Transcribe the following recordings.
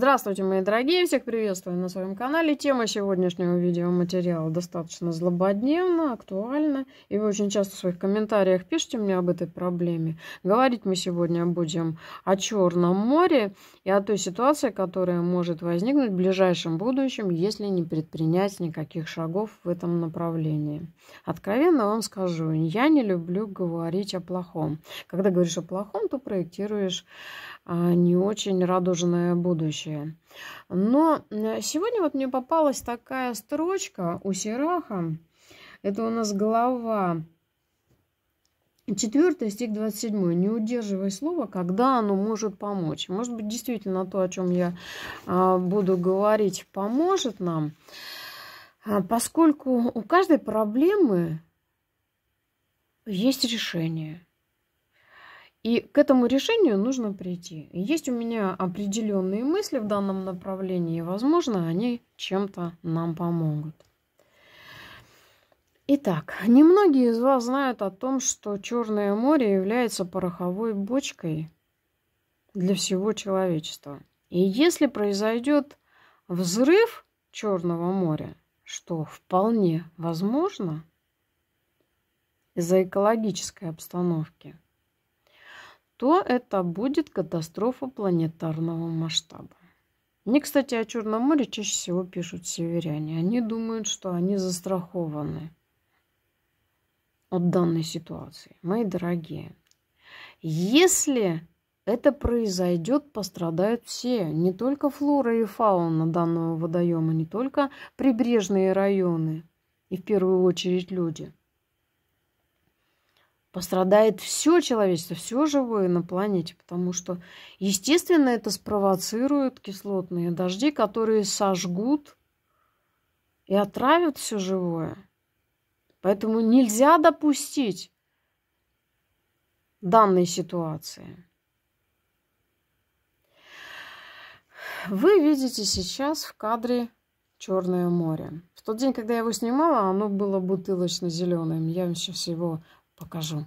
Здравствуйте, мои дорогие! Всех приветствую на своем канале. Тема сегодняшнего видеоматериала достаточно злободневна, актуальна. И вы очень часто в своих комментариях пишите мне об этой проблеме. Говорить мы сегодня будем о Черном море и о той ситуации, которая может возникнуть в ближайшем будущем, если не предпринять никаких шагов в этом направлении. Откровенно вам скажу, я не люблю говорить о плохом. Когда говоришь о плохом, то проектируешь а, не очень радужное будущее прочее. Но э, сегодня вот мне попалась такая строчка у Сираха. Это у нас глава 4 стих 27. Не удерживай слово, когда оно может помочь. Может быть, действительно то, о чем я а, буду говорить, поможет нам. А, поскольку у каждой проблемы есть решение. И к этому решению нужно прийти. Есть у меня определенные мысли в данном направлении, возможно, они чем-то нам помогут. Итак, немногие из вас знают о том, что Черное море является пороховой бочкой для всего человечества. И если произойдет взрыв Черного моря, что вполне возможно из-за экологической обстановки – то это будет катастрофа планетарного масштаба. Мне, кстати, о Черном море чаще всего пишут северяне. Они думают, что они застрахованы от данной ситуации. Мои дорогие, если это произойдет, пострадают все, не только флора и фауна данного водоема, не только прибрежные районы и в первую очередь люди – пострадает все человечество, все живое на планете, потому что, естественно, это спровоцирует кислотные дожди, которые сожгут и отравят все живое. Поэтому нельзя допустить данной ситуации. Вы видите сейчас в кадре Черное море. В тот день, когда я его снимала, оно было бутылочно-зеленым. Я вам сейчас его покажу.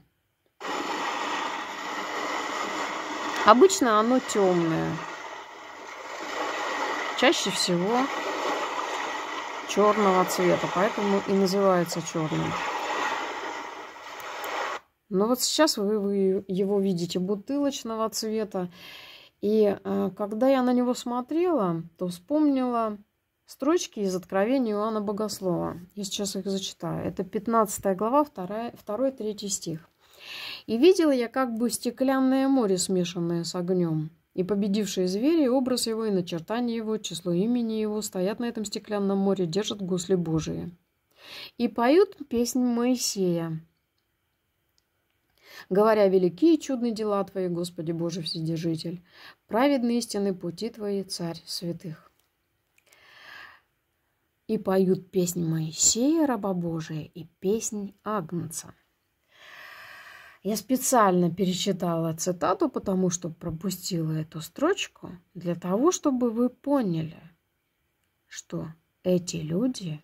Обычно оно темное. Чаще всего черного цвета, поэтому и называется черным. Но вот сейчас вы, его видите бутылочного цвета. И э, когда я на него смотрела, то вспомнила Строчки из Откровения Иоанна Богослова. Я сейчас их зачитаю. Это 15 глава, 2-3 стих. «И видела я как бы стеклянное море, смешанное с огнем, и победившие звери, образ его и начертание его, число имени его, стоят на этом стеклянном море, держат гусли Божии. И поют песнь Моисея, говоря великие чудные дела Твои, Господи Божий Вседержитель, праведные истины пути Твои, Царь святых и поют песнь Моисея, раба Божия, и песнь Агнца. Я специально перечитала цитату, потому что пропустила эту строчку, для того, чтобы вы поняли, что эти люди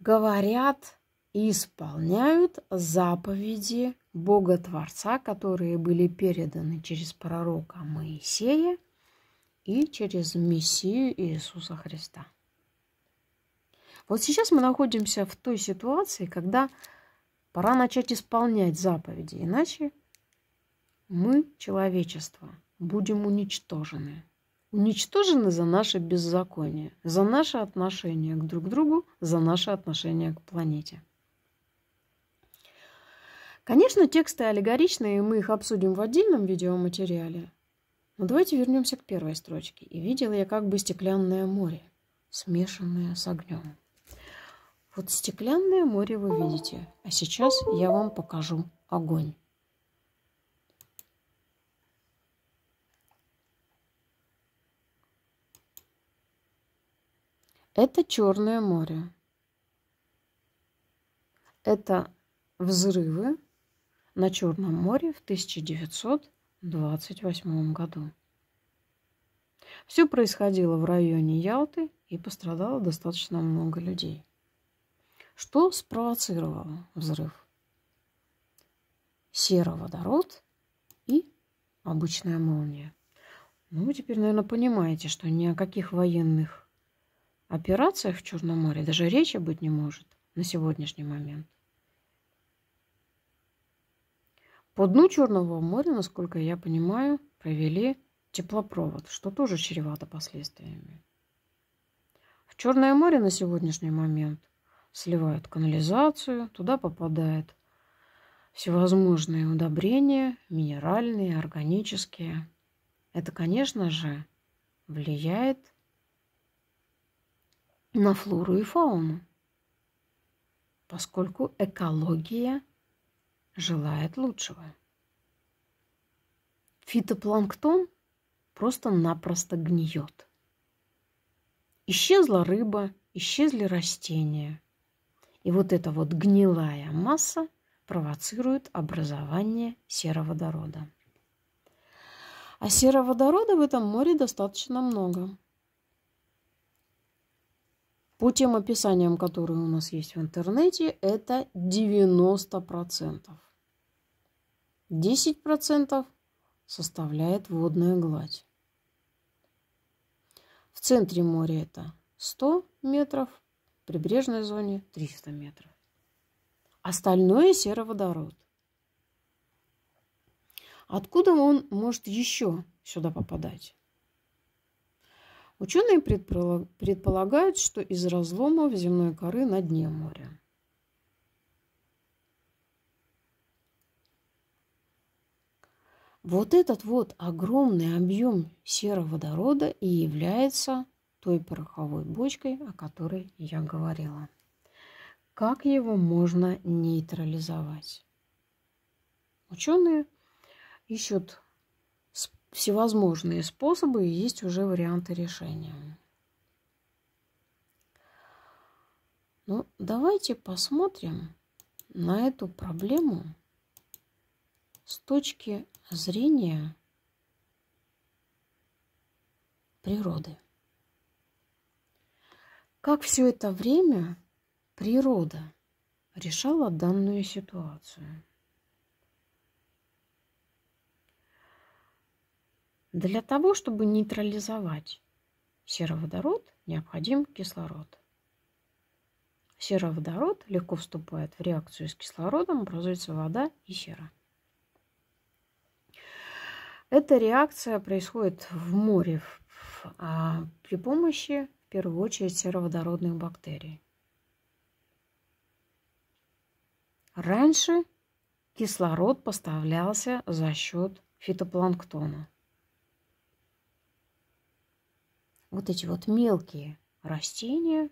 говорят и исполняют заповеди Бога Творца, которые были переданы через пророка Моисея – и через Мессию Иисуса Христа. Вот сейчас мы находимся в той ситуации, когда пора начать исполнять заповеди, иначе мы, человечество, будем уничтожены. Уничтожены за наше беззаконие, за наше отношение к друг другу, за наше отношение к планете. Конечно, тексты аллегоричные, и мы их обсудим в отдельном видеоматериале – но ну, давайте вернемся к первой строчке. «И видела я как бы стеклянное море, смешанное с огнем». Вот стеклянное море вы видите, а сейчас я вам покажу огонь. Это Черное море. Это взрывы на Черном море в 1900 1928 году. Все происходило в районе Ялты и пострадало достаточно много людей. Что спровоцировало взрыв? Сероводород и обычная молния. Ну, вы теперь, наверное, понимаете, что ни о каких военных операциях в Черном море даже речи быть не может на сегодняшний момент. По дну Черного моря, насколько я понимаю, провели теплопровод, что тоже чревато последствиями. В Черное море на сегодняшний момент сливают канализацию, туда попадают всевозможные удобрения, минеральные, органические. Это, конечно же, влияет на флору и фауну, поскольку экология – желает лучшего. Фитопланктон просто-напросто гниет. Исчезла рыба, исчезли растения. И вот эта вот гнилая масса провоцирует образование сероводорода. А сероводорода в этом море достаточно много. По тем описаниям, которые у нас есть в интернете, это 90%. 10% составляет водная гладь. В центре моря это 100 метров, в прибрежной зоне 300 метров. Остальное сероводород. Откуда он может еще сюда попадать? Ученые предполагают, что из разломов земной коры на дне моря. Вот этот вот огромный объем сероводорода и является той пороховой бочкой, о которой я говорила. Как его можно нейтрализовать? Ученые ищут всевозможные способы, и есть уже варианты решения. Ну, давайте посмотрим на эту проблему с точки зрение природы. Как все это время природа решала данную ситуацию? Для того, чтобы нейтрализовать сероводород, необходим кислород. Сероводород легко вступает в реакцию с кислородом, образуется вода и сера. Эта реакция происходит в море а при помощи, в первую очередь, сероводородных бактерий. Раньше кислород поставлялся за счет фитопланктона. Вот эти вот мелкие растения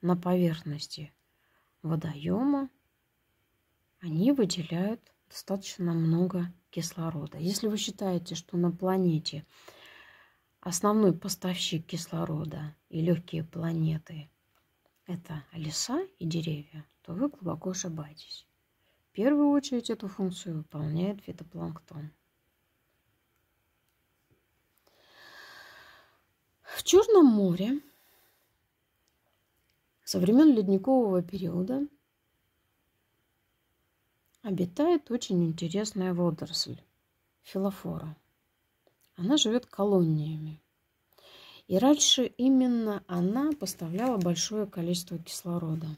на поверхности водоема, они выделяют достаточно много кислорода. Если вы считаете, что на планете основной поставщик кислорода и легкие планеты – это леса и деревья, то вы глубоко ошибаетесь. В первую очередь эту функцию выполняет фитопланктон. В Черном море со времен ледникового периода обитает очень интересная водоросль – филофора. Она живет колониями. И раньше именно она поставляла большое количество кислорода.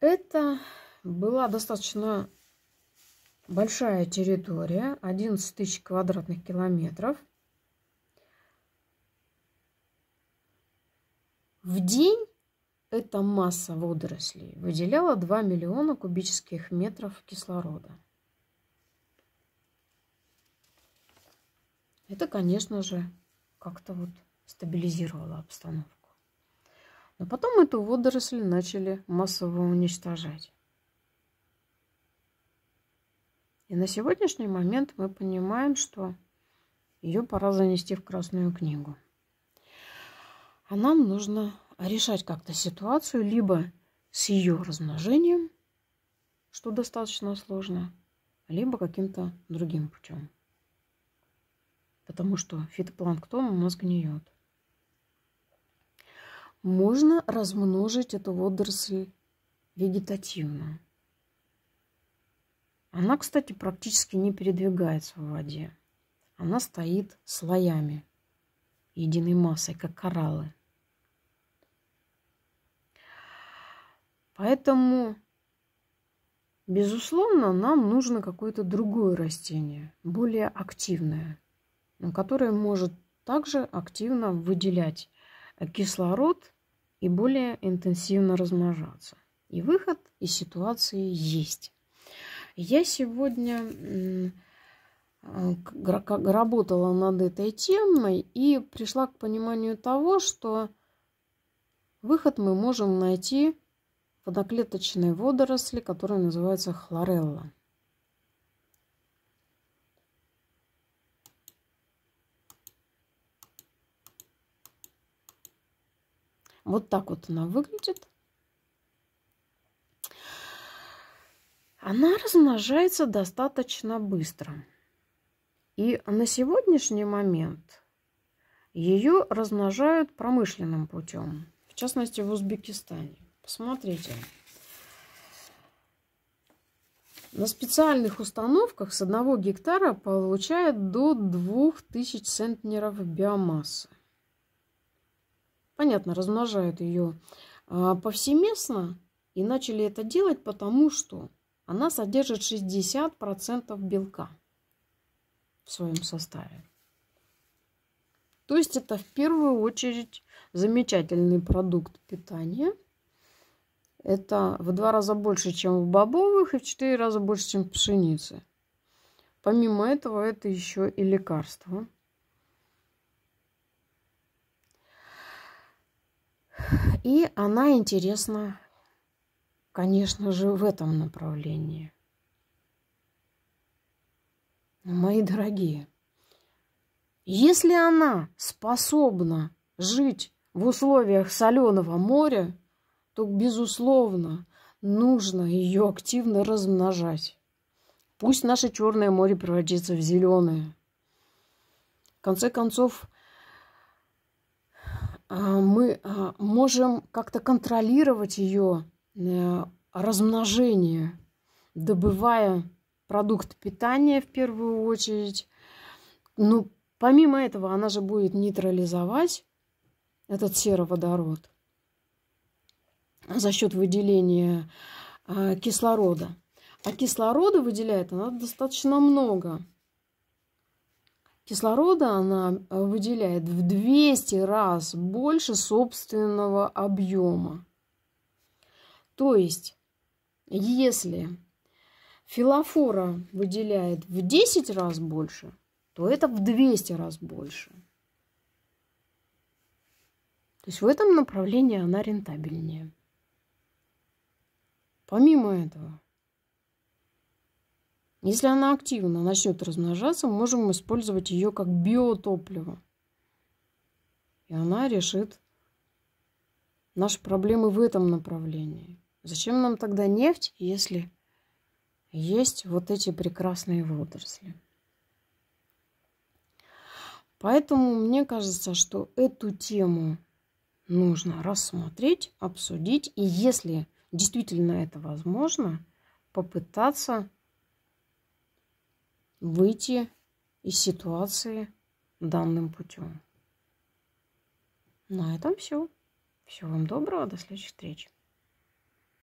Это была достаточно большая территория, 11 тысяч квадратных километров. В день эта масса водорослей выделяла 2 миллиона кубических метров кислорода. Это, конечно же, как-то вот стабилизировало обстановку. Но потом эту водоросль начали массово уничтожать. И на сегодняшний момент мы понимаем, что ее пора занести в Красную книгу. А нам нужно решать как-то ситуацию либо с ее размножением, что достаточно сложно, либо каким-то другим путем. Потому что фитопланктон у нас гниет. Можно размножить эту водоросль вегетативно. Она, кстати, практически не передвигается в воде. Она стоит слоями, единой массой, как кораллы. Поэтому, безусловно, нам нужно какое-то другое растение, более активное, которое может также активно выделять э, кислород и более интенсивно размножаться. И выход из ситуации есть. Я сегодня э, работала над этой темой и пришла к пониманию того, что выход мы можем найти водоклеточные водоросли, которые называются хлорелла. Вот так вот она выглядит. Она размножается достаточно быстро. И на сегодняшний момент ее размножают промышленным путем, в частности в Узбекистане. Посмотрите. На специальных установках с одного гектара получает до 2000 центнеров биомассы. Понятно, размножают ее а, повсеместно и начали это делать, потому что она содержит 60% белка в своем составе. То есть это в первую очередь замечательный продукт питания, это в два раза больше, чем в бобовых, и в четыре раза больше, чем в пшенице. Помимо этого, это еще и лекарство. И она интересна, конечно же, в этом направлении. Мои дорогие, если она способна жить в условиях соленого моря, то, безусловно, нужно ее активно размножать. Пусть наше Черное море превратится в зеленое. В конце концов, а, мы а, можем как-то контролировать ее э, размножение, добывая продукт питания в первую очередь. Но ну, помимо этого она же будет нейтрализовать этот сероводород за счет выделения а, кислорода. А кислорода выделяет она достаточно много. Кислорода она э, выделяет в 200 раз больше собственного объема. То есть, если филофора выделяет в 10 раз больше, то это в 200 раз больше. То есть в этом направлении она рентабельнее. Помимо этого, если она активно начнет размножаться, мы можем использовать ее как биотопливо. И она решит наши проблемы в этом направлении. Зачем нам тогда нефть, если есть вот эти прекрасные водоросли? Поэтому мне кажется, что эту тему нужно рассмотреть, обсудить. И если действительно это возможно, попытаться выйти из ситуации данным путем. На этом все. Всего вам доброго, до следующих встреч.